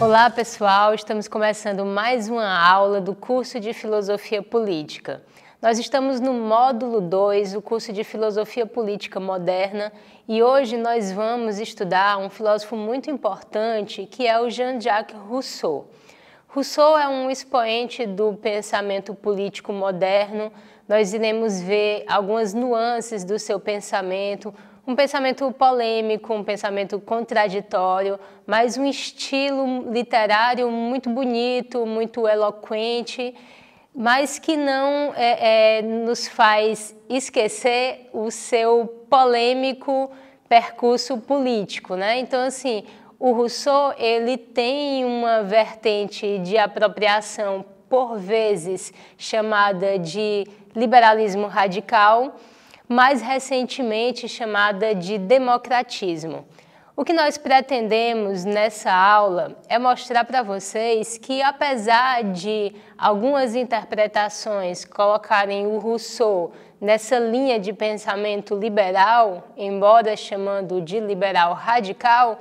Olá, pessoal! Estamos começando mais uma aula do curso de Filosofia Política. Nós estamos no módulo 2, o curso de Filosofia Política Moderna, e hoje nós vamos estudar um filósofo muito importante, que é o Jean-Jacques Rousseau. Rousseau é um expoente do pensamento político moderno, nós iremos ver algumas nuances do seu pensamento, um pensamento polêmico, um pensamento contraditório, mas um estilo literário muito bonito, muito eloquente, mas que não é, é, nos faz esquecer o seu polêmico percurso político, né? Então, assim, o Rousseau ele tem uma vertente de apropriação por vezes chamada de liberalismo radical, mais recentemente chamada de democratismo. O que nós pretendemos nessa aula é mostrar para vocês que, apesar de algumas interpretações colocarem o Rousseau nessa linha de pensamento liberal, embora chamando de liberal radical,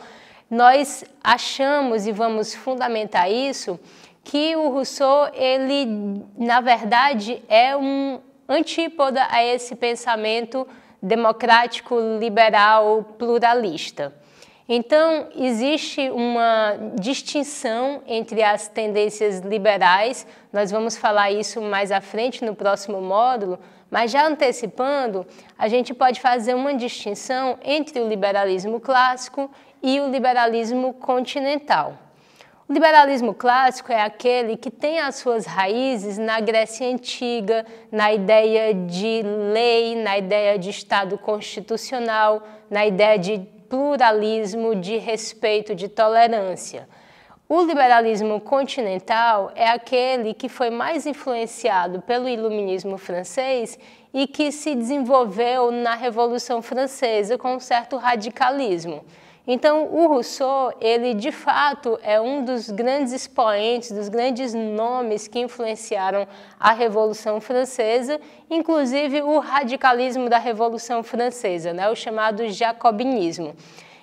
nós achamos e vamos fundamentar isso que o Rousseau, ele, na verdade, é um antípoda a esse pensamento democrático, liberal, pluralista. Então, existe uma distinção entre as tendências liberais, nós vamos falar isso mais à frente no próximo módulo, mas já antecipando, a gente pode fazer uma distinção entre o liberalismo clássico e o liberalismo continental. O liberalismo clássico é aquele que tem as suas raízes na Grécia Antiga, na ideia de lei, na ideia de Estado constitucional, na ideia de pluralismo, de respeito, de tolerância. O liberalismo continental é aquele que foi mais influenciado pelo iluminismo francês e que se desenvolveu na Revolução Francesa com um certo radicalismo. Então, o Rousseau, ele de fato é um dos grandes expoentes, dos grandes nomes que influenciaram a Revolução Francesa, inclusive o radicalismo da Revolução Francesa, né, o chamado jacobinismo.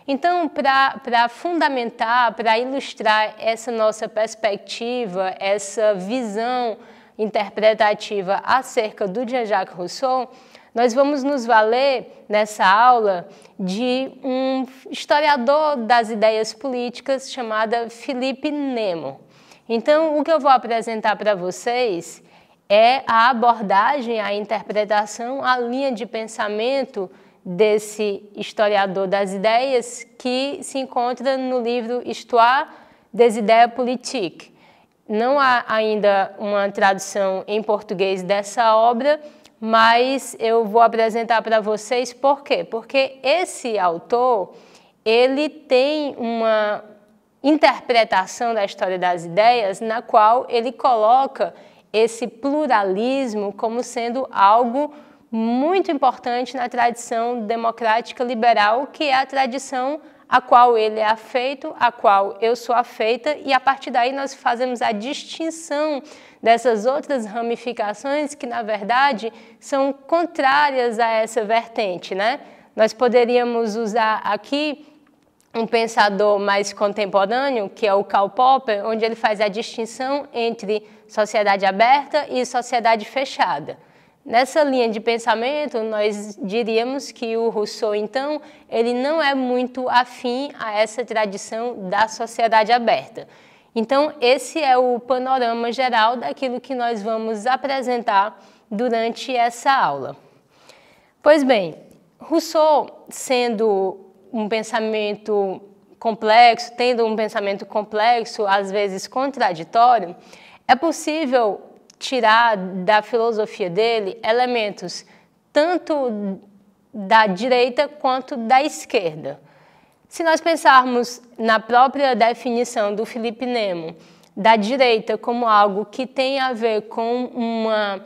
Então, para fundamentar, para ilustrar essa nossa perspectiva, essa visão interpretativa acerca do Jean-Jacques Rousseau, nós vamos nos valer nessa aula de um historiador das ideias políticas chamada Felipe Nemo. Então, o que eu vou apresentar para vocês é a abordagem, a interpretação, a linha de pensamento desse historiador das ideias que se encontra no livro Histoire des idées politiques. Não há ainda uma tradução em português dessa obra, mas eu vou apresentar para vocês por quê? Porque esse autor, ele tem uma interpretação da história das ideias na qual ele coloca esse pluralismo como sendo algo muito importante na tradição democrática liberal, que é a tradição a qual ele é afeito, a qual eu sou afeita, e a partir daí nós fazemos a distinção dessas outras ramificações que, na verdade, são contrárias a essa vertente. Né? Nós poderíamos usar aqui um pensador mais contemporâneo, que é o Karl Popper, onde ele faz a distinção entre sociedade aberta e sociedade fechada. Nessa linha de pensamento, nós diríamos que o Rousseau, então, ele não é muito afim a essa tradição da sociedade aberta. Então, esse é o panorama geral daquilo que nós vamos apresentar durante essa aula. Pois bem, Rousseau, sendo um pensamento complexo, tendo um pensamento complexo, às vezes contraditório, é possível tirar da filosofia dele elementos tanto da direita quanto da esquerda. Se nós pensarmos na própria definição do Felipe Nemo, da direita como algo que tem a ver com uma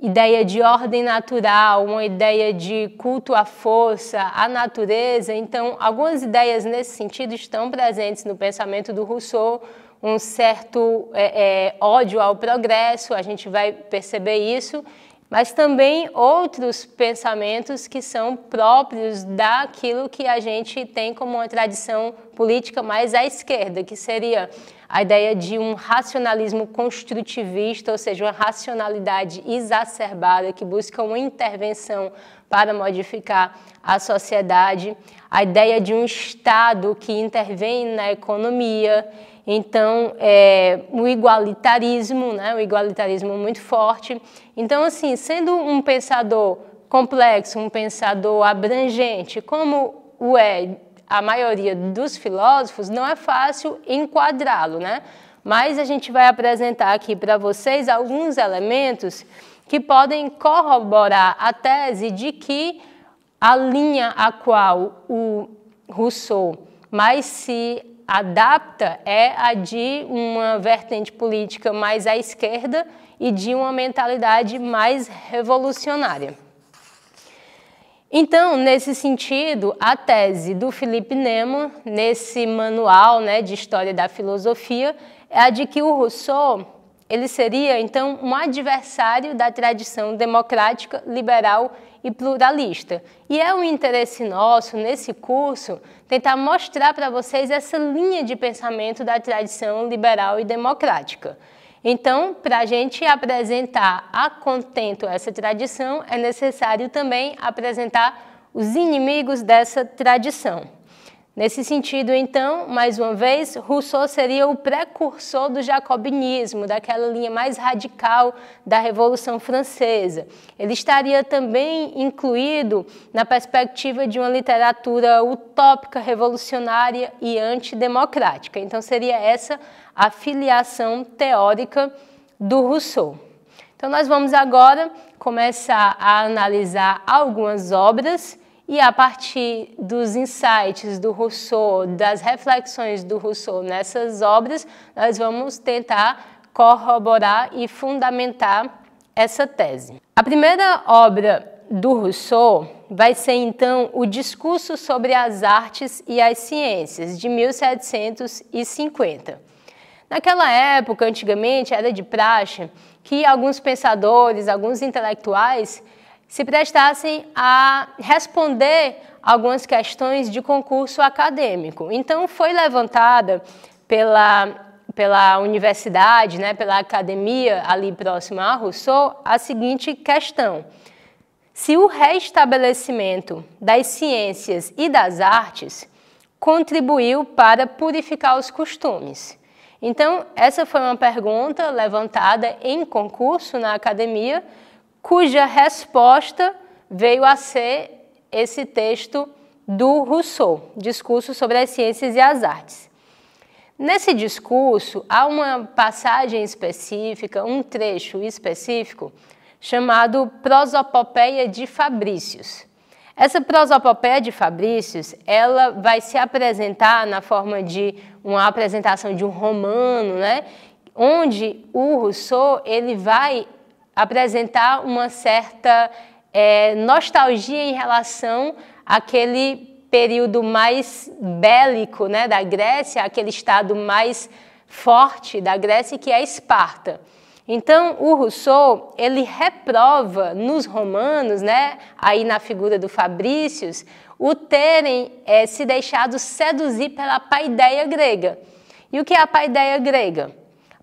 ideia de ordem natural, uma ideia de culto à força, à natureza. Então, algumas ideias nesse sentido estão presentes no pensamento do Rousseau, um certo é, é, ódio ao progresso, a gente vai perceber isso mas também outros pensamentos que são próprios daquilo que a gente tem como uma tradição política mais à esquerda, que seria a ideia de um racionalismo construtivista, ou seja, uma racionalidade exacerbada que busca uma intervenção para modificar a sociedade, a ideia de um Estado que intervém na economia. Então, é, o igualitarismo, né, o igualitarismo muito forte. Então, assim, sendo um pensador complexo, um pensador abrangente, como o é a maioria dos filósofos, não é fácil enquadrá-lo, né? Mas a gente vai apresentar aqui para vocês alguns elementos que podem corroborar a tese de que a linha a qual o Rousseau mais se adapta é a de uma vertente política mais à esquerda e de uma mentalidade mais revolucionária. Então, nesse sentido, a tese do Felipe Nemo, nesse manual né, de História da Filosofia, é a de que o Rousseau ele seria, então, um adversário da tradição democrática, liberal e pluralista. E é um interesse nosso, nesse curso, tentar mostrar para vocês essa linha de pensamento da tradição liberal e democrática. Então, para a gente apresentar a contento essa tradição, é necessário também apresentar os inimigos dessa tradição. Nesse sentido, então, mais uma vez, Rousseau seria o precursor do jacobinismo, daquela linha mais radical da Revolução Francesa. Ele estaria também incluído na perspectiva de uma literatura utópica, revolucionária e antidemocrática. Então, seria essa a filiação teórica do Rousseau. Então, nós vamos agora começar a analisar algumas obras e a partir dos insights do Rousseau, das reflexões do Rousseau nessas obras, nós vamos tentar corroborar e fundamentar essa tese. A primeira obra do Rousseau vai ser então o Discurso sobre as Artes e as Ciências, de 1750. Naquela época, antigamente, era de praxe que alguns pensadores, alguns intelectuais se prestassem a responder algumas questões de concurso acadêmico. Então, foi levantada pela, pela universidade, né, pela academia ali próxima a Rousseau, a seguinte questão. Se o restabelecimento das ciências e das artes contribuiu para purificar os costumes. Então, essa foi uma pergunta levantada em concurso na academia cuja resposta veio a ser esse texto do Rousseau, Discurso sobre as Ciências e as Artes. Nesse discurso, há uma passagem específica, um trecho específico, chamado Prosopopeia de Fabrícios. Essa prosopopeia de Fabrícios, ela vai se apresentar na forma de uma apresentação de um romano, né? onde o Rousseau ele vai apresentar uma certa é, nostalgia em relação àquele período mais bélico né, da Grécia, aquele estado mais forte da Grécia, que é Esparta. Então, o Rousseau, ele reprova nos romanos, né, aí na figura do Fabrícios, o terem é, se deixado seduzir pela paideia grega. E o que é a paideia grega?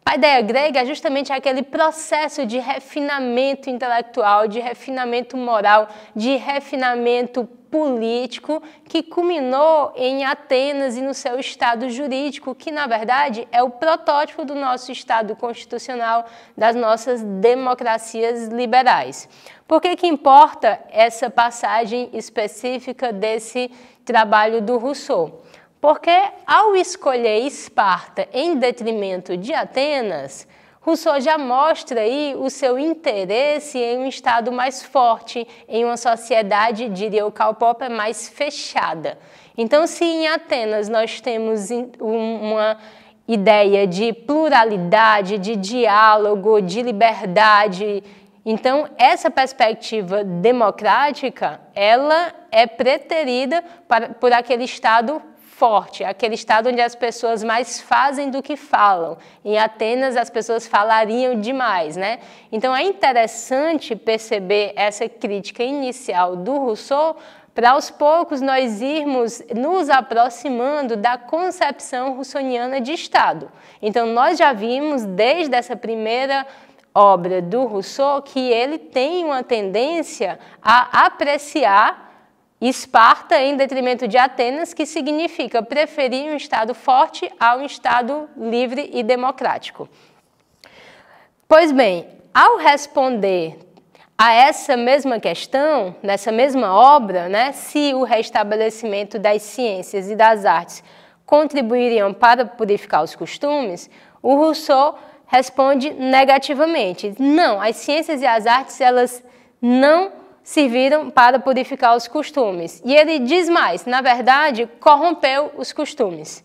A ideia grega é justamente aquele processo de refinamento intelectual, de refinamento moral, de refinamento político que culminou em Atenas e no seu Estado jurídico, que na verdade é o protótipo do nosso Estado constitucional, das nossas democracias liberais. Por que, que importa essa passagem específica desse trabalho do Rousseau? Porque ao escolher Esparta em detrimento de Atenas, Rousseau já mostra aí o seu interesse em um Estado mais forte, em uma sociedade, diria o Karl Popper, mais fechada. Então, se em Atenas nós temos uma ideia de pluralidade, de diálogo, de liberdade, então essa perspectiva democrática, ela é preterida para, por aquele Estado forte, é aquele estado onde as pessoas mais fazem do que falam. Em Atenas, as pessoas falariam demais, né? Então, é interessante perceber essa crítica inicial do Rousseau para aos poucos nós irmos nos aproximando da concepção russoniana de Estado. Então, nós já vimos desde essa primeira obra do Rousseau que ele tem uma tendência a apreciar Esparta em detrimento de Atenas, que significa preferir um Estado forte a um Estado livre e democrático. Pois bem, ao responder a essa mesma questão, nessa mesma obra, né, se o restabelecimento das ciências e das artes contribuiriam para purificar os costumes, o Rousseau responde negativamente. Não, as ciências e as artes elas não serviram para purificar os costumes. E ele diz mais: na verdade, corrompeu os costumes.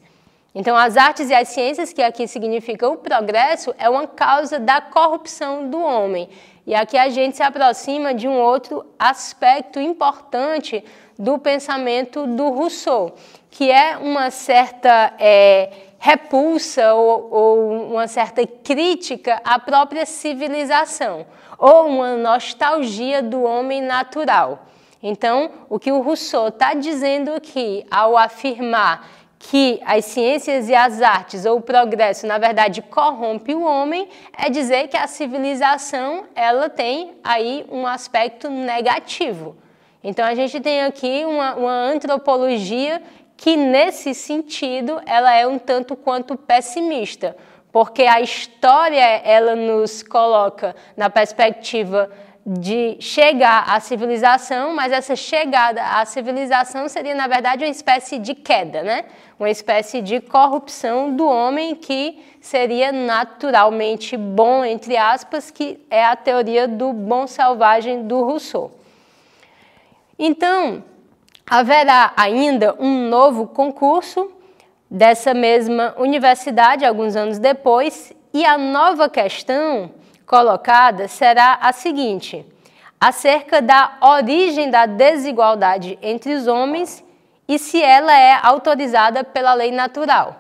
Então, as artes e as ciências, que aqui significa o progresso, é uma causa da corrupção do homem. E aqui a gente se aproxima de um outro aspecto importante do pensamento do Rousseau, que é uma certa é, repulsa ou, ou uma certa crítica à própria civilização ou uma nostalgia do homem natural. Então, o que o Rousseau está dizendo aqui ao afirmar que as ciências e as artes ou o progresso, na verdade, corrompe o homem, é dizer que a civilização ela tem aí um aspecto negativo. Então a gente tem aqui uma, uma antropologia que nesse sentido ela é um tanto quanto pessimista, porque a história ela nos coloca na perspectiva de chegar à civilização, mas essa chegada à civilização seria na verdade uma espécie de queda, né? Uma espécie de corrupção do homem que seria naturalmente bom entre aspas, que é a teoria do bom selvagem do Rousseau. Então, haverá ainda um novo concurso dessa mesma universidade, alguns anos depois, e a nova questão colocada será a seguinte: acerca da origem da desigualdade entre os homens e se ela é autorizada pela lei natural.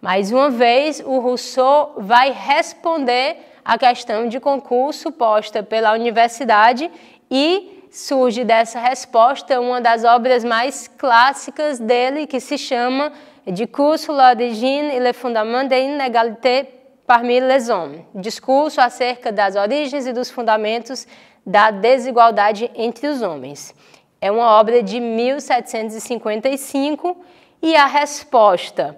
Mais uma vez, o Rousseau vai responder à questão de concurso posta pela universidade e surge dessa resposta uma das obras mais clássicas dele, que se chama Discurso la d'origine et le fondement de l'inégalité parmi les hommes. Discurso acerca das origens e dos fundamentos da desigualdade entre os homens. É uma obra de 1755 e a resposta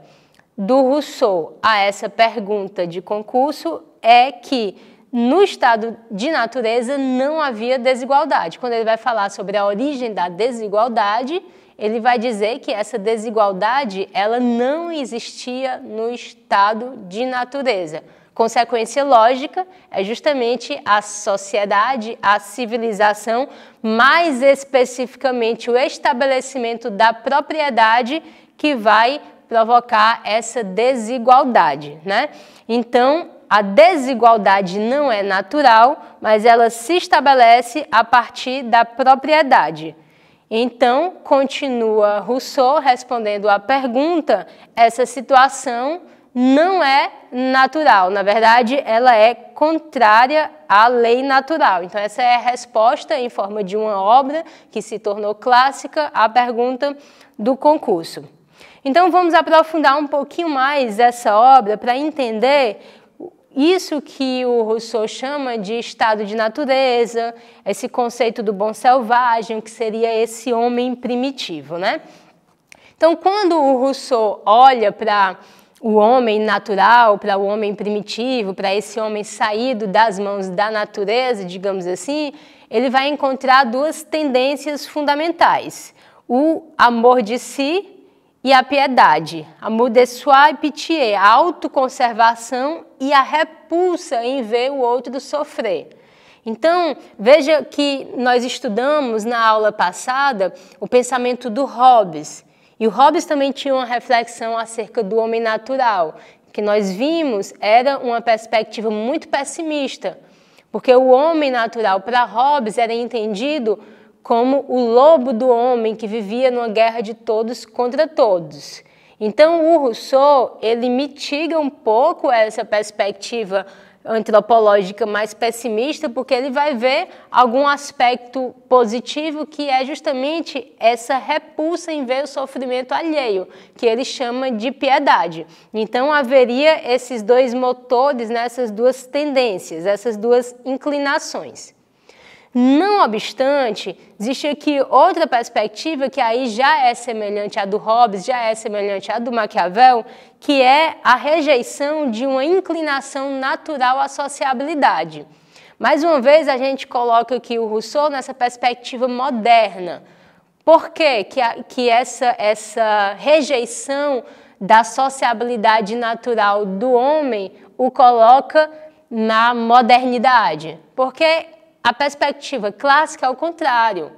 do Rousseau a essa pergunta de concurso é que no estado de natureza não havia desigualdade. Quando ele vai falar sobre a origem da desigualdade, ele vai dizer que essa desigualdade ela não existia no estado de natureza. Consequência lógica é justamente a sociedade, a civilização, mais especificamente o estabelecimento da propriedade que vai provocar essa desigualdade, né? Então, a desigualdade não é natural, mas ela se estabelece a partir da propriedade. Então, continua Rousseau respondendo à pergunta, essa situação não é natural, na verdade, ela é contrária à lei natural. Então, essa é a resposta em forma de uma obra que se tornou clássica à pergunta do concurso. Então, vamos aprofundar um pouquinho mais essa obra para entender isso que o Rousseau chama de estado de natureza, esse conceito do bom selvagem, que seria esse homem primitivo, né? Então, quando o Rousseau olha para o homem natural, para o homem primitivo, para esse homem saído das mãos da natureza, digamos assim, ele vai encontrar duas tendências fundamentais: o amor de si e a piedade, a moudessoir e pitié, a autoconservação e a repulsa em ver o outro sofrer. Então, veja que nós estudamos na aula passada o pensamento do Hobbes. E o Hobbes também tinha uma reflexão acerca do homem natural, que nós vimos era uma perspectiva muito pessimista, porque o homem natural para Hobbes era entendido como o lobo do homem que vivia numa guerra de todos contra todos. Então, o Rousseau, ele mitiga um pouco essa perspectiva antropológica mais pessimista, porque ele vai ver algum aspecto positivo que é justamente essa repulsa em ver o sofrimento alheio, que ele chama de piedade. Então haveria esses dois motores nessas duas tendências, essas duas inclinações. Não obstante, existe aqui outra perspectiva que aí já é semelhante à do Hobbes, já é semelhante à do Maquiavel, que é a rejeição de uma inclinação natural à sociabilidade. Mais uma vez, a gente coloca aqui o Rousseau nessa perspectiva moderna. Por que, a, que essa, essa rejeição da sociabilidade natural do homem o coloca na modernidade? Porque a perspectiva clássica é o contrário.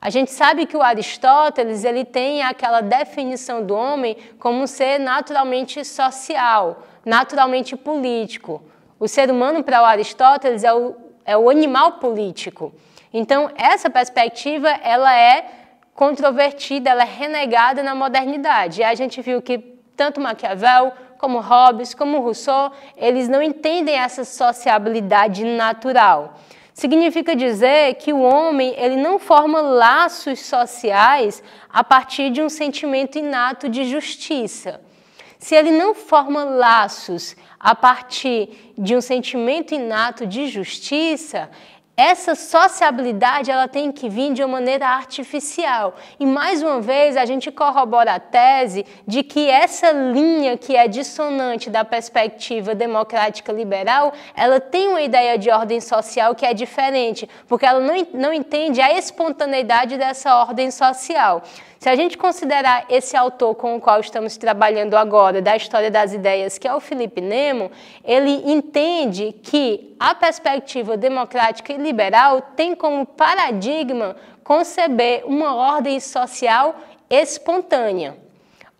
A gente sabe que o Aristóteles ele tem aquela definição do homem como um ser naturalmente social, naturalmente político. O ser humano, para o Aristóteles, é o, é o animal político. Então, essa perspectiva ela é controvertida, ela é renegada na modernidade. E a gente viu que tanto Maquiavel como Hobbes, como Rousseau, eles não entendem essa sociabilidade natural. Significa dizer que o homem ele não forma laços sociais a partir de um sentimento inato de justiça. Se ele não forma laços a partir de um sentimento inato de justiça, essa sociabilidade ela tem que vir de uma maneira artificial. E mais uma vez a gente corrobora a tese de que essa linha que é dissonante da perspectiva democrática liberal, ela tem uma ideia de ordem social que é diferente, porque ela não, não entende a espontaneidade dessa ordem social. Se a gente considerar esse autor com o qual estamos trabalhando agora, da história das ideias, que é o Felipe Nemo, ele entende que a perspectiva democrática e liberal tem como paradigma conceber uma ordem social espontânea.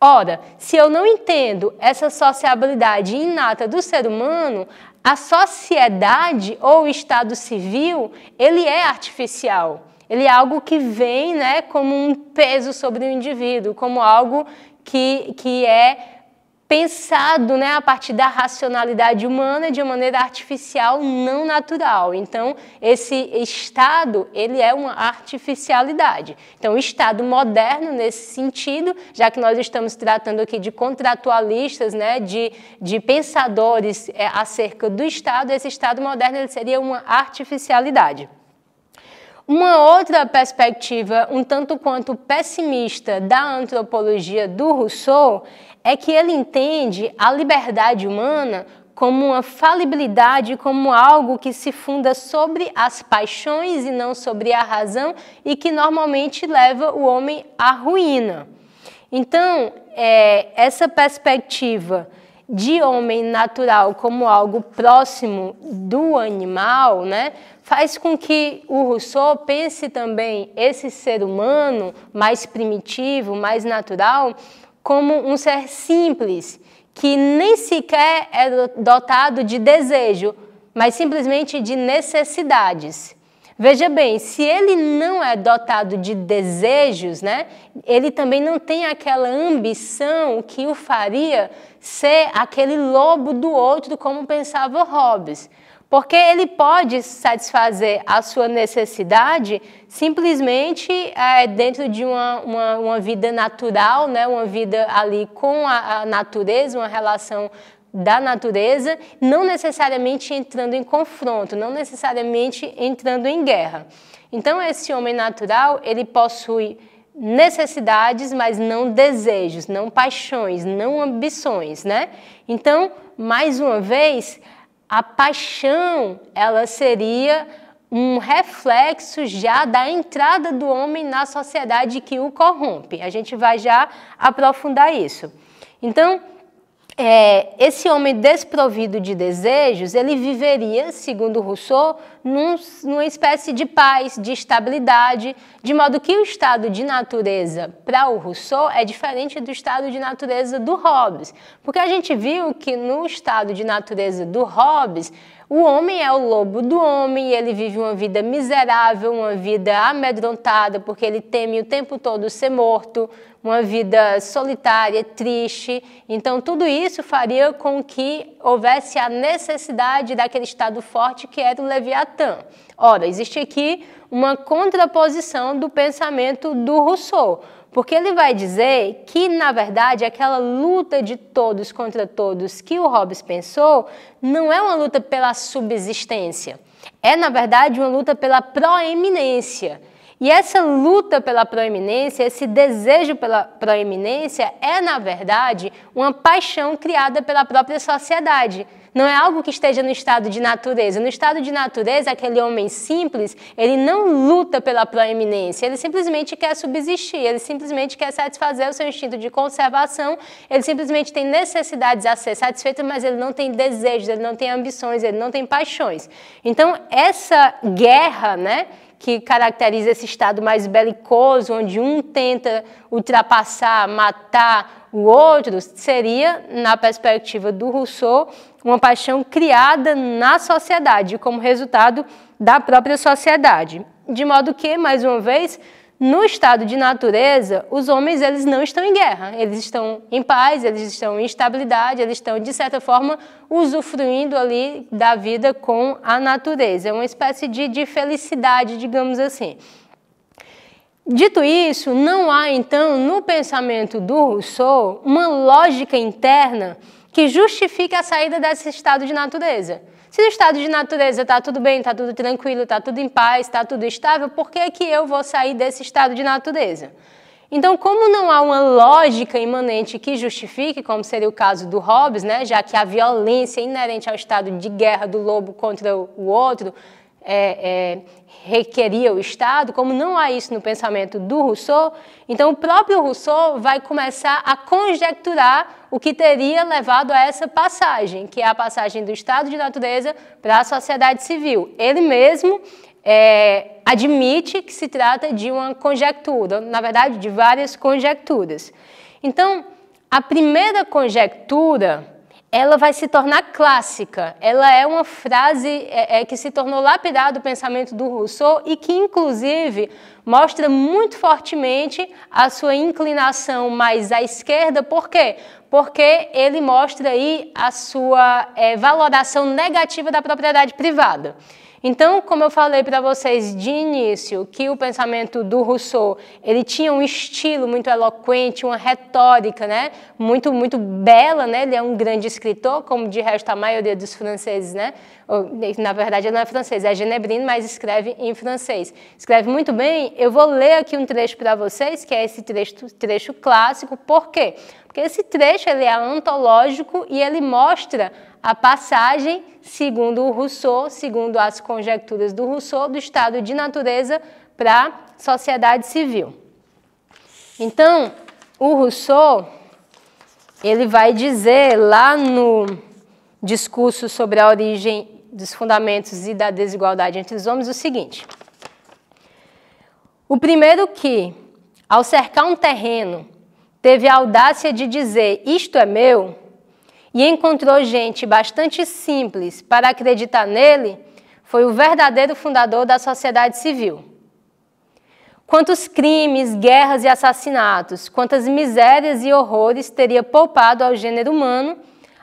Ora, se eu não entendo essa sociabilidade inata do ser humano, a sociedade ou o estado civil, ele é artificial ele é algo que vem né, como um peso sobre o indivíduo, como algo que, que é pensado né, a partir da racionalidade humana de uma maneira artificial, não natural. Então, esse Estado, ele é uma artificialidade. Então, o Estado moderno, nesse sentido, já que nós estamos tratando aqui de contratualistas, né, de, de pensadores é, acerca do Estado, esse Estado moderno ele seria uma artificialidade. Uma outra perspectiva, um tanto quanto pessimista, da antropologia do Rousseau é que ele entende a liberdade humana como uma falibilidade, como algo que se funda sobre as paixões e não sobre a razão e que normalmente leva o homem à ruína. Então, é, essa perspectiva de homem natural como algo próximo do animal, né, faz com que o Rousseau pense também esse ser humano mais primitivo, mais natural, como um ser simples, que nem sequer é dotado de desejo, mas simplesmente de necessidades. Veja bem, se ele não é dotado de desejos, né, ele também não tem aquela ambição que o faria ser aquele lobo do outro, como pensava Hobbes. Porque ele pode satisfazer a sua necessidade simplesmente é, dentro de uma, uma, uma, vida natural, né, uma vida ali com a, a natureza, uma relação da natureza, não necessariamente entrando em confronto, não necessariamente entrando em guerra. Então esse homem natural, ele possui necessidades, mas não desejos, não paixões, não ambições, né? Então, mais uma vez, a paixão, ela seria um reflexo já da entrada do homem na sociedade que o corrompe. A gente vai já aprofundar isso. Então, é, esse homem desprovido de desejos, ele viveria, segundo Rousseau, num, numa espécie de paz, de estabilidade, de modo que o estado de natureza para o Rousseau é diferente do estado de natureza do Hobbes. Porque a gente viu que no estado de natureza do Hobbes, o homem é o lobo do homem e ele vive uma vida miserável, uma vida amedrontada, porque ele teme o tempo todo ser morto, uma vida solitária, triste. Então, tudo isso faria com que houvesse a necessidade daquele estado forte que era o Leviatã. Ora, existe aqui uma contraposição do pensamento do Rousseau. Porque ele vai dizer que, na verdade, aquela luta de todos contra todos que o Hobbes pensou não é uma luta pela subsistência. É, na verdade, uma luta pela proeminência. E essa luta pela proeminência, esse desejo pela proeminência, é, na verdade, uma paixão criada pela própria sociedade. Não é algo que esteja no estado de natureza. No estado de natureza, aquele homem simples, ele não luta pela proeminência, ele simplesmente quer subsistir, ele simplesmente quer satisfazer o seu instinto de conservação, ele simplesmente tem necessidades a ser satisfeitas, mas ele não tem desejos, ele não tem ambições, ele não tem paixões. Então, essa guerra, né? que caracteriza esse Estado mais belicoso, onde um tenta ultrapassar, matar o outro, seria, na perspectiva do Rousseau, uma paixão criada na sociedade, como resultado da própria sociedade. De modo que, mais uma vez, no estado de natureza, os homens eles não estão em guerra, eles estão em paz, eles estão em estabilidade, eles estão de certa forma usufruindo ali da vida com a natureza. É uma espécie de, de felicidade, digamos assim. Dito isso, não há então no pensamento do Rousseau uma lógica interna que justifique a saída desse estado de natureza. Se no estado de natureza está tudo bem, está tudo tranquilo, está tudo em paz, está tudo estável, por que, que eu vou sair desse estado de natureza? Então, como não há uma lógica imanente que justifique, como seria o caso do Hobbes, né, já que a violência é inerente ao estado de guerra do lobo contra o outro é, é, requeria o Estado, como não há isso no pensamento do Rousseau, então o próprio Rousseau vai começar a conjecturar o que teria levado a essa passagem, que é a passagem do Estado de natureza para a sociedade civil. Ele mesmo é, admite que se trata de uma conjectura, na verdade, de várias conjecturas. Então, a primeira conjectura ela vai se tornar clássica. Ela é uma frase é, é que se tornou lapidada do pensamento do Rousseau e que, inclusive, mostra muito fortemente a sua inclinação mais à esquerda. Por quê? Porque ele mostra aí a sua é, valoração negativa da propriedade privada. Então, como eu falei para vocês de início, que o pensamento do Rousseau, ele tinha um estilo muito eloquente, uma retórica, né? Muito, muito bela, né? Ele é um grande escritor, como de resto a maioria dos franceses, né? Na verdade, ele não é francês, é genebrino, mas escreve em francês. Escreve muito bem. Eu vou ler aqui um trecho para vocês, que é esse trecho, trecho clássico. Por quê? Porque esse trecho ele é antológico e ele mostra a passagem, segundo o Rousseau, segundo as conjecturas do Rousseau, do estado de natureza para a sociedade civil. Então, o Rousseau, ele vai dizer lá no discurso sobre a origem dos fundamentos e da desigualdade entre os homens o seguinte: o primeiro que, ao cercar um terreno, teve a audácia de dizer isto é meu, e encontrou gente bastante simples para acreditar nele, foi o verdadeiro fundador da sociedade civil. Quantos crimes, guerras e assassinatos, quantas misérias e horrores teria poupado ao gênero humano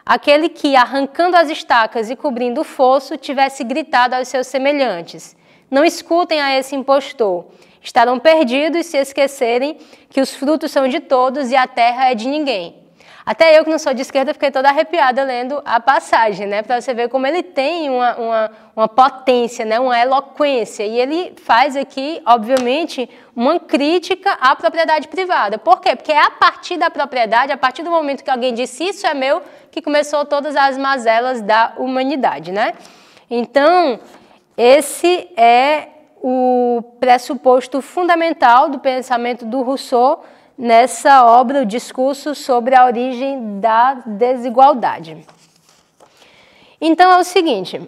aquele que, arrancando as estacas e cobrindo o fosso, tivesse gritado aos seus semelhantes: Não escutem a esse impostor. Estarão perdidos se esquecerem que os frutos são de todos e a terra é de ninguém. Até eu, que não sou de esquerda, fiquei toda arrepiada lendo a passagem, né? Para você ver como ele tem uma, uma, uma potência, né? uma eloquência. E ele faz aqui, obviamente, uma crítica à propriedade privada. Por quê? Porque é a partir da propriedade, a partir do momento que alguém disse isso é meu, que começou todas as mazelas da humanidade, né? Então, esse é o pressuposto fundamental do pensamento do Rousseau nessa obra o discurso sobre a origem da desigualdade. Então é o seguinte: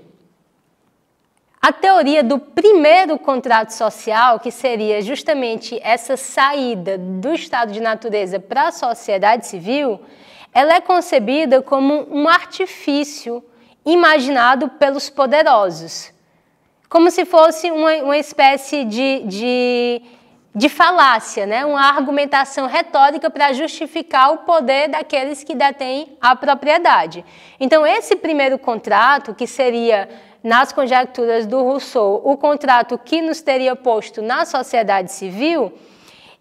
a teoria do primeiro contrato social, que seria justamente essa saída do estado de natureza para a sociedade civil, ela é concebida como um artifício imaginado pelos poderosos, como se fosse uma, uma espécie de, de de falácia, né? uma argumentação retórica para justificar o poder daqueles que detêm a propriedade. Então, esse primeiro contrato, que seria, nas conjecturas do Rousseau, o contrato que nos teria posto na sociedade civil,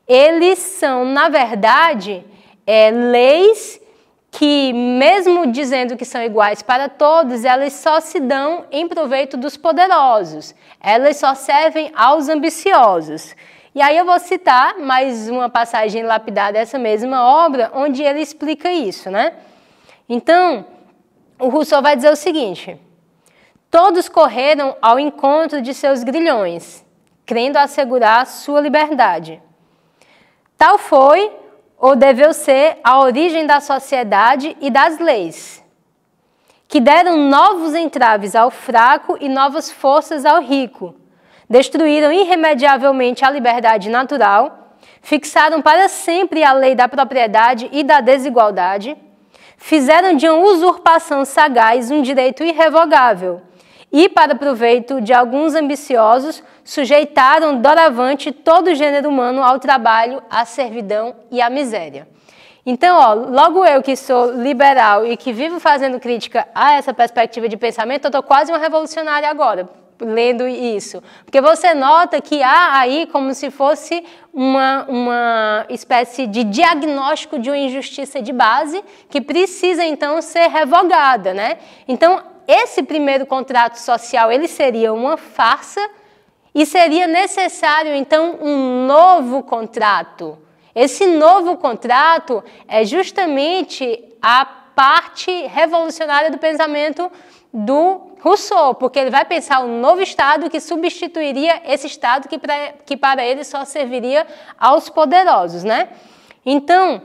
eles são, na verdade, é, leis que, mesmo dizendo que são iguais para todos, elas só se dão em proveito dos poderosos, elas só servem aos ambiciosos. E aí eu vou citar mais uma passagem lapidada dessa mesma obra, onde ele explica isso, né? Então, o Rousseau vai dizer o seguinte: Todos correram ao encontro de seus grilhões, crendo assegurar sua liberdade. Tal foi ou deveu ser a origem da sociedade e das leis, que deram novos entraves ao fraco e novas forças ao rico destruíram irremediavelmente a liberdade natural, fixaram para sempre a lei da propriedade e da desigualdade, fizeram de uma usurpação sagaz um direito irrevogável e, para proveito de alguns ambiciosos, sujeitaram doravante todo o gênero humano ao trabalho, à servidão e à miséria. Então, ó, logo eu que sou liberal e que vivo fazendo crítica a essa perspectiva de pensamento, eu estou quase uma revolucionária agora, lendo isso? Porque você nota que há aí como se fosse uma, uma espécie de diagnóstico de uma injustiça de base que precisa então ser revogada, né? Então, esse primeiro contrato social, ele seria uma farsa e seria necessário então um novo contrato. Esse novo contrato é justamente a parte revolucionária do pensamento do Rousseau, porque ele vai pensar um novo Estado que substituiria esse Estado que, pra, que para ele só serviria aos poderosos, né? Então,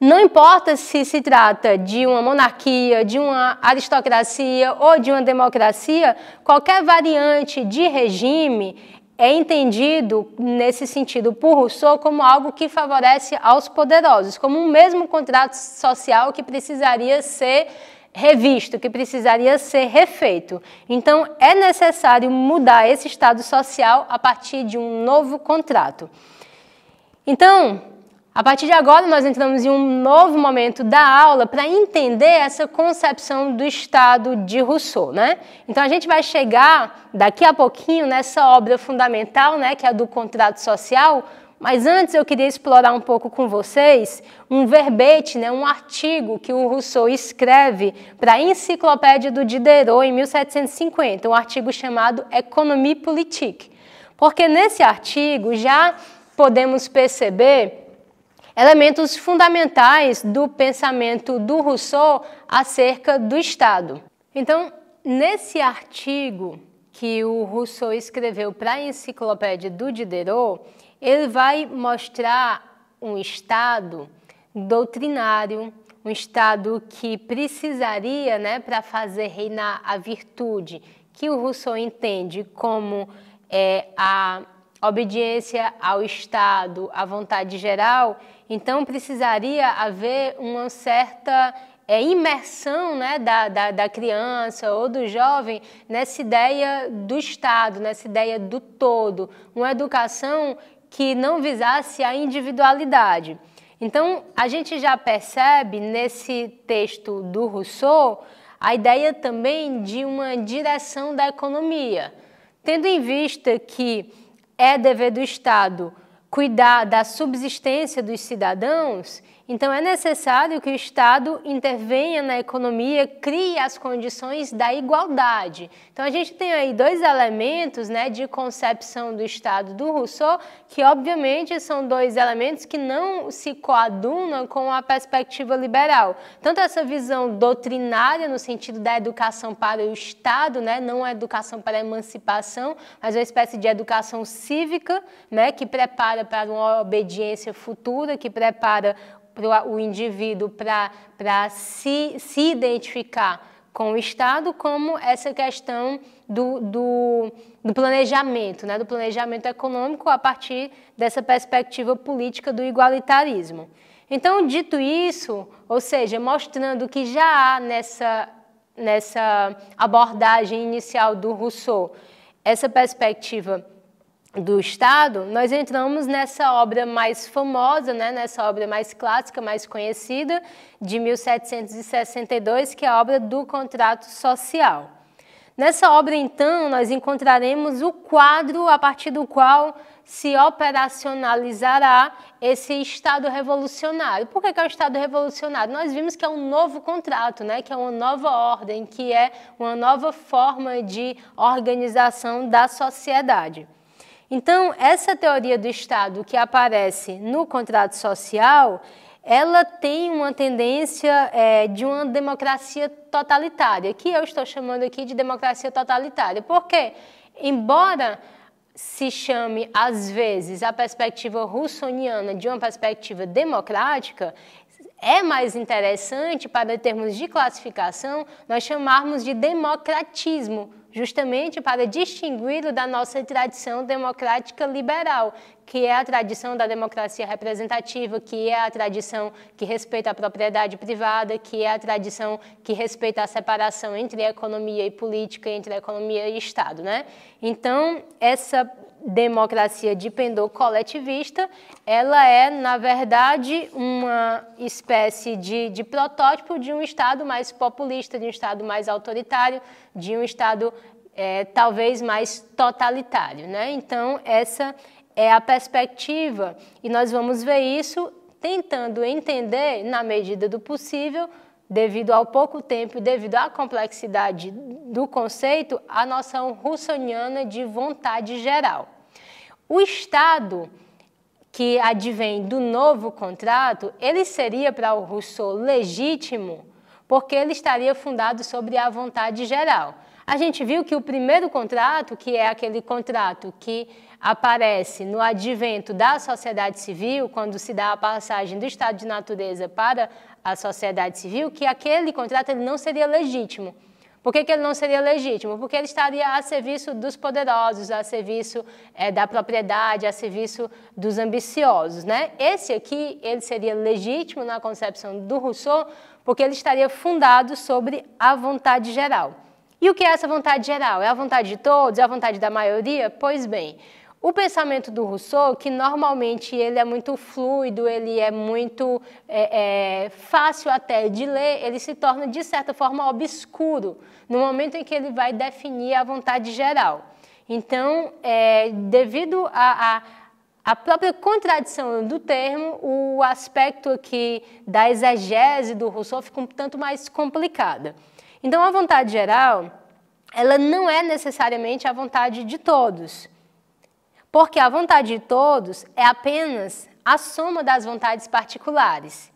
não importa se se trata de uma monarquia, de uma aristocracia ou de uma democracia, qualquer variante de regime é entendido nesse sentido por Rousseau como algo que favorece aos poderosos, como um mesmo contrato social que precisaria ser revisto, que precisaria ser refeito. Então, é necessário mudar esse estado social a partir de um novo contrato. Então, a partir de agora, nós entramos em um novo momento da aula para entender essa concepção do Estado de Rousseau, né? Então, a gente vai chegar daqui a pouquinho nessa obra fundamental, né, que é a do contrato social, mas antes eu queria explorar um pouco com vocês um verbete, né, um artigo que o Rousseau escreve para a Enciclopédia do Diderot em 1750, um artigo chamado Economie Politique. Porque nesse artigo já podemos perceber elementos fundamentais do pensamento do Rousseau acerca do Estado. Então, nesse artigo que o Rousseau escreveu para a Enciclopédia do Diderot, ele vai mostrar um estado doutrinário, um estado que precisaria né, para fazer reinar a virtude, que o Rousseau entende como é, a obediência ao Estado, à vontade geral, então precisaria haver uma certa é, imersão né, da, da, da, criança ou do jovem nessa ideia do Estado, nessa ideia do todo. Uma educação que não visasse a individualidade. Então, a gente já percebe nesse texto do Rousseau a ideia também de uma direção da economia, tendo em vista que é dever do Estado cuidar da subsistência dos cidadãos então, é necessário que o Estado intervenha na economia, crie as condições da igualdade. Então, a gente tem aí dois elementos né, de concepção do Estado do Rousseau, que, obviamente, são dois elementos que não se coadunam com a perspectiva liberal. Tanto essa visão doutrinária, no sentido da educação para o Estado, né, não a educação para a emancipação, mas uma espécie de educação cívica, né, que prepara para uma obediência futura, que prepara para o indivíduo para se, se identificar com o Estado, como essa questão do, do, do, planejamento, né? do planejamento econômico a partir dessa perspectiva política do igualitarismo. Então, dito isso, ou seja, mostrando que já há nessa, nessa abordagem inicial do Rousseau essa perspectiva do Estado, nós entramos nessa obra mais famosa, né, nessa obra mais clássica, mais conhecida, de 1762, que é a obra do contrato social. Nessa obra, então, nós encontraremos o quadro a partir do qual se operacionalizará esse Estado revolucionário. Por que, que é o Estado revolucionário? Nós vimos que é um novo contrato, né? que é uma nova ordem, que é uma nova forma de organização da sociedade. Então, essa teoria do Estado que aparece no contrato social, ela tem uma tendência é, de uma democracia totalitária, que eu estou chamando aqui de democracia totalitária, porque, embora se chame, às vezes, a perspectiva russoniana de uma perspectiva democrática, é mais interessante, para termos de classificação, nós chamarmos de democratismo justamente para distingui-lo da nossa tradição democrática liberal, que é a tradição da democracia representativa, que é a tradição que respeita a propriedade privada, que é a tradição que respeita a separação entre a economia e política, entre a economia e Estado, né? Então, essa democracia de pendor coletivista, ela é, na verdade, uma espécie de, de, protótipo de um Estado mais populista, de um Estado mais autoritário, de um Estado é, talvez mais totalitário. Né? Então, essa é a perspectiva, e nós vamos ver isso tentando entender, na medida do possível, devido ao pouco tempo e devido à complexidade do conceito, a noção russoniana de vontade geral. O Estado que advém do novo contrato, ele seria para o Rousseau legítimo, porque ele estaria fundado sobre a vontade geral. A gente viu que o primeiro contrato, que é aquele contrato que aparece no advento da sociedade civil, quando se dá a passagem do estado de natureza para a sociedade civil, que aquele contrato ele não seria legítimo. Por que, que ele não seria legítimo? Porque ele estaria a serviço dos poderosos, a serviço é, da propriedade, a serviço dos ambiciosos. Né? Esse aqui, ele seria legítimo na concepção do Rousseau, porque ele estaria fundado sobre a vontade geral. E o que é essa vontade geral? É a vontade de todos? É a vontade da maioria? Pois bem, o pensamento do Rousseau, que normalmente ele é muito fluido, ele é muito é, é, fácil até de ler, ele se torna de certa forma obscuro no momento em que ele vai definir a vontade geral. Então, é, devido à a, própria contradição do termo, o aspecto aqui da exegese do Rousseau fica um tanto mais complicado. Então, a vontade geral, ela não é necessariamente a vontade de todos, porque a vontade de todos é apenas a soma das vontades particulares.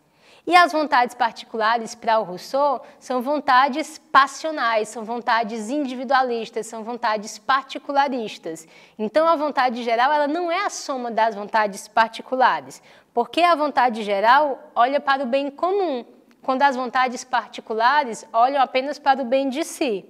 E as vontades particulares para o Rousseau são vontades passionais, são vontades individualistas, são vontades particularistas. Então a vontade geral ela não é a soma das vontades particulares, porque a vontade geral olha para o bem comum, quando as vontades particulares olham apenas para o bem de si.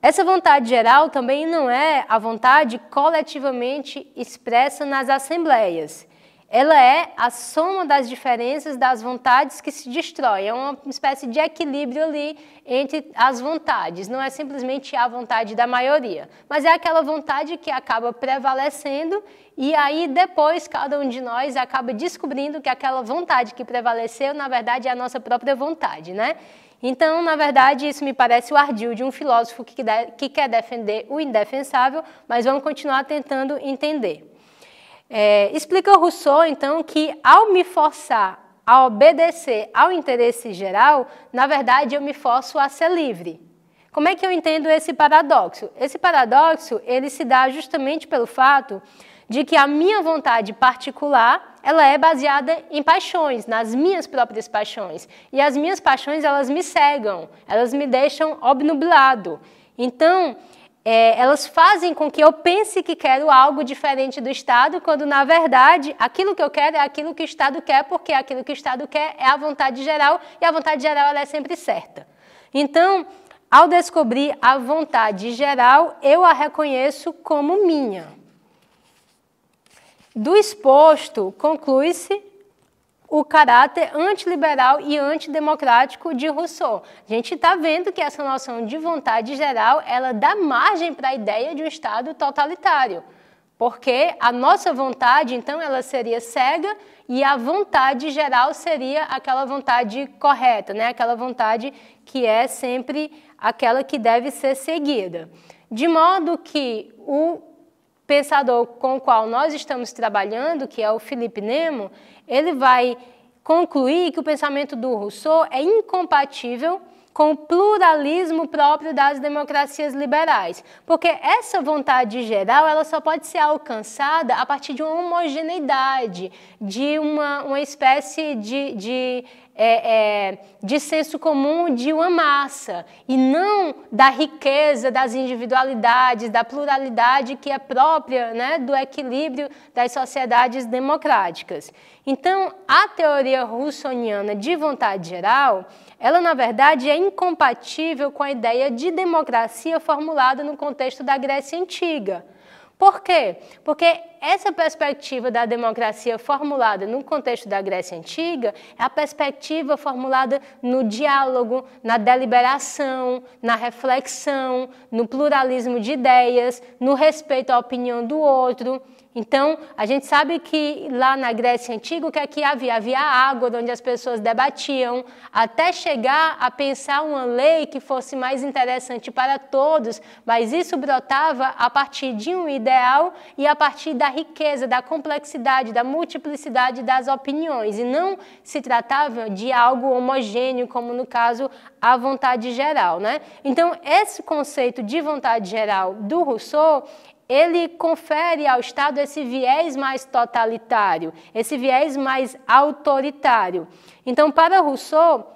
Essa vontade geral também não é a vontade coletivamente expressa nas assembleias ela é a soma das diferenças das vontades que se destrói. É uma espécie de equilíbrio ali entre as vontades. Não é simplesmente a vontade da maioria, mas é aquela vontade que acaba prevalecendo e aí depois cada um de nós acaba descobrindo que aquela vontade que prevaleceu, na verdade, é a nossa própria vontade, né? Então, na verdade, isso me parece o ardil de um filósofo que, que quer defender o indefensável, mas vamos continuar tentando entender. É, explica Rousseau, então, que ao me forçar a obedecer ao interesse geral, na verdade eu me forço a ser livre. Como é que eu entendo esse paradoxo? Esse paradoxo, ele se dá justamente pelo fato de que a minha vontade particular, ela é baseada em paixões, nas minhas próprias paixões. E as minhas paixões, elas me cegam, elas me deixam obnubilado. Então, é, elas fazem com que eu pense que quero algo diferente do Estado, quando na verdade aquilo que eu quero é aquilo que o Estado quer, porque aquilo que o Estado quer é a vontade geral e a vontade geral é sempre certa. Então, ao descobrir a vontade geral, eu a reconheço como minha. Do exposto, conclui-se o caráter antiliberal e antidemocrático de Rousseau. A gente está vendo que essa noção de vontade geral ela dá margem para a ideia de um Estado totalitário. Porque a nossa vontade, então, ela seria cega e a vontade geral seria aquela vontade correta, né? aquela vontade que é sempre aquela que deve ser seguida. De modo que o pensador com o qual nós estamos trabalhando, que é o Felipe Nemo, ele vai concluir que o pensamento do Rousseau é incompatível com o pluralismo próprio das democracias liberais, porque essa vontade geral ela só pode ser alcançada a partir de uma homogeneidade, de uma, uma espécie de, de é, é, de senso comum de uma massa e não da riqueza das individualidades, da pluralidade que é própria né, do equilíbrio das sociedades democráticas. Então, a teoria russoniana de vontade geral, ela na verdade é incompatível com a ideia de democracia formulada no contexto da Grécia Antiga. Por quê? Porque essa perspectiva da democracia formulada no contexto da Grécia Antiga é a perspectiva formulada no diálogo, na deliberação, na reflexão, no pluralismo de ideias, no respeito à opinião do outro. Então, a gente sabe que lá na Grécia Antiga, o que é que havia? Havia água onde as pessoas debatiam, até chegar a pensar uma lei que fosse mais interessante para todos, mas isso brotava a partir de um ideal e a partir da riqueza, da complexidade, da multiplicidade das opiniões, e não se tratava de algo homogêneo, como no caso a vontade geral. Né? Então, esse conceito de vontade geral do Rousseau, ele confere ao Estado esse viés mais totalitário, esse viés mais autoritário. então, para Rousseau,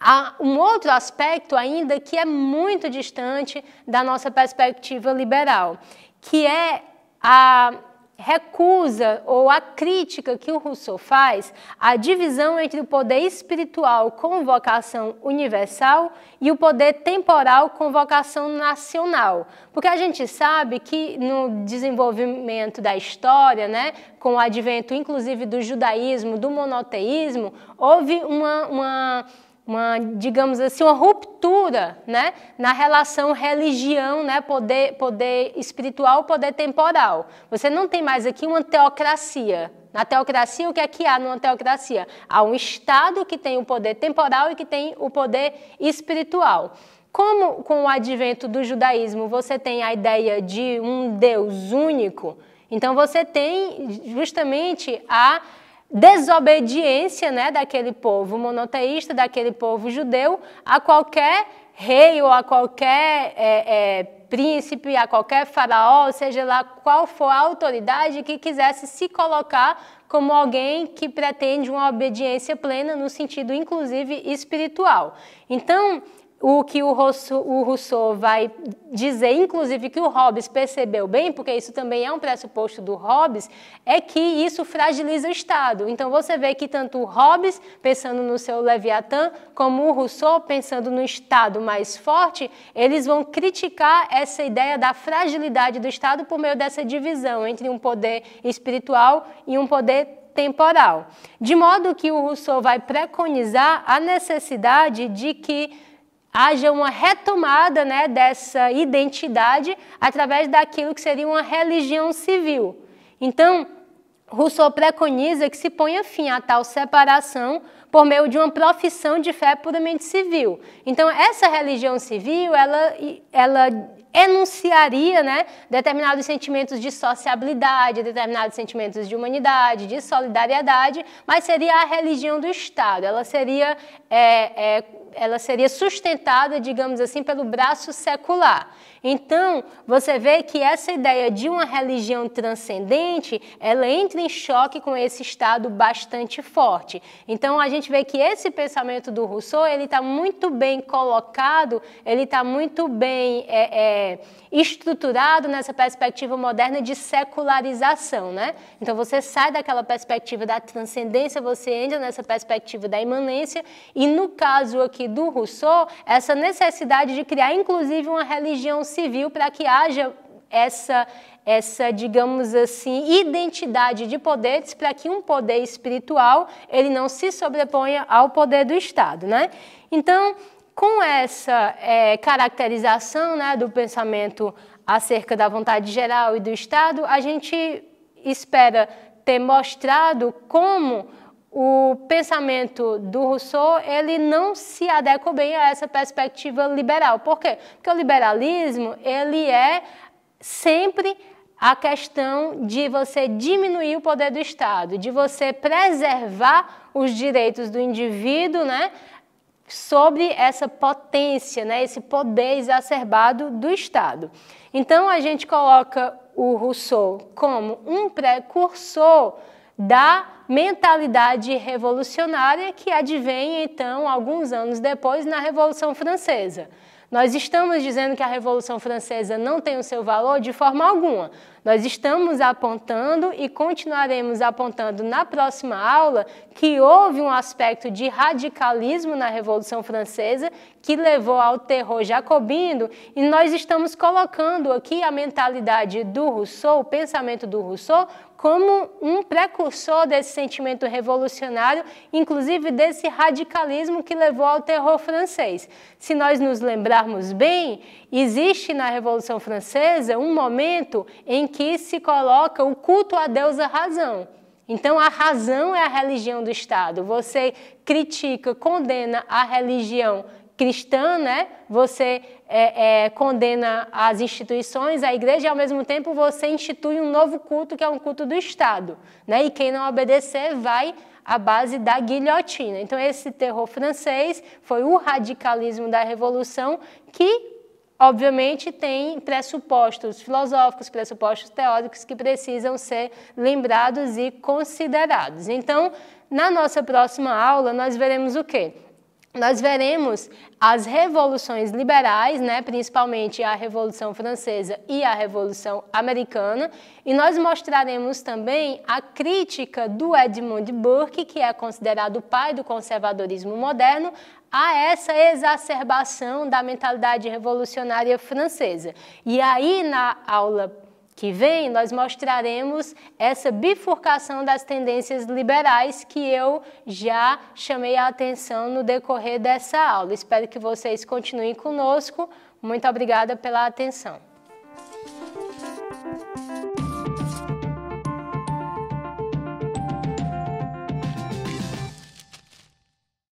Há um outro aspecto ainda que é muito distante da nossa perspectiva liberal, que é a recusa ou a crítica que o Rousseau faz à divisão entre o poder espiritual com vocação universal e o poder temporal com vocação nacional. Porque a gente sabe que no desenvolvimento da história, né, com o advento inclusive do judaísmo, do monoteísmo, houve uma, uma uma, digamos assim, uma ruptura né, na relação religião, né, poder, poder espiritual, poder temporal. Você não tem mais aqui uma teocracia. Na teocracia, o que é que há numa teocracia? Há um Estado que tem o poder temporal e que tem o poder espiritual. Como com o advento do judaísmo você tem a ideia de um Deus único, então você tem justamente a desobediência né, daquele povo monoteísta, daquele povo judeu, a qualquer rei ou a qualquer é, é, príncipe, a qualquer faraó, seja lá qual for a autoridade que quisesse se colocar como alguém que pretende uma obediência plena no sentido, inclusive, espiritual. Então, o que o Rousseau, o Rousseau, vai dizer, inclusive que o Hobbes percebeu bem, porque isso também é um pressuposto do Hobbes, é que isso fragiliza o Estado. Então você vê que tanto o Hobbes, pensando no seu Leviatã, como o Rousseau, pensando no Estado mais forte, eles vão criticar essa ideia da fragilidade do Estado por meio dessa divisão entre um poder espiritual e um poder temporal. De modo que o Rousseau vai preconizar a necessidade de que haja uma retomada né, dessa identidade através daquilo que seria uma religião civil. Então, Rousseau preconiza que se ponha fim a tal separação por meio de uma profissão de fé puramente civil. Então, essa religião civil, ela, ela enunciaria né, determinados sentimentos de sociabilidade, determinados sentimentos de humanidade, de solidariedade, mas seria a religião do Estado. Ela seria é, é, ela seria sustentada, digamos assim, pelo braço secular. Então, você vê que essa ideia de uma religião transcendente, ela entra em choque com esse estado bastante forte. Então, a gente vê que esse pensamento do Rousseau, ele está muito bem colocado, ele está muito bem é, é, estruturado nessa perspectiva moderna de secularização, né? Então você sai daquela perspectiva da transcendência, você entra nessa perspectiva da imanência e no caso aqui do Rousseau, essa necessidade de criar inclusive uma religião civil para que haja essa essa, digamos assim, identidade de poderes para que um poder espiritual ele não se sobreponha ao poder do Estado, né? Então, com essa é, caracterização né, do pensamento acerca da vontade geral e do Estado, a gente espera ter mostrado como o pensamento do Rousseau ele não se adequa bem a essa perspectiva liberal. Por quê? Porque o liberalismo ele é sempre a questão de você diminuir o poder do Estado, de você preservar os direitos do indivíduo, né? sobre essa potência, né, esse poder exacerbado do Estado. Então a gente coloca o Rousseau como um precursor da mentalidade revolucionária que advém então alguns anos depois na Revolução Francesa. Nós estamos dizendo que a Revolução Francesa não tem o seu valor de forma alguma. Nós estamos apontando e continuaremos apontando na próxima aula que houve um aspecto de radicalismo na Revolução Francesa que levou ao terror jacobino e nós estamos colocando aqui a mentalidade do Rousseau, o pensamento do Rousseau, como um precursor desse sentimento revolucionário, inclusive desse radicalismo que levou ao terror francês. Se nós nos lembrarmos bem, existe na Revolução Francesa um momento em que se coloca o culto à deusa razão. Então, a razão é a religião do Estado. Você critica, condena a religião cristã, né? Você é, é, condena as instituições, a igreja, e ao mesmo tempo você institui um novo culto, que é um culto do Estado, né? E quem não obedecer vai à base da guilhotina. Então, esse terror francês foi o radicalismo da Revolução que obviamente, tem pressupostos filosóficos, pressupostos teóricos que precisam ser lembrados e considerados. Então, na nossa próxima aula, nós veremos o quê? nós veremos as revoluções liberais, né, principalmente a Revolução Francesa e a Revolução Americana, e nós mostraremos também a crítica do Edmund Burke, que é considerado o pai do conservadorismo moderno, a essa exacerbação da mentalidade revolucionária francesa. E aí, na aula que vem, nós mostraremos essa bifurcação das tendências liberais que eu já chamei a atenção no decorrer dessa aula. Espero que vocês continuem conosco. Muito obrigada pela atenção.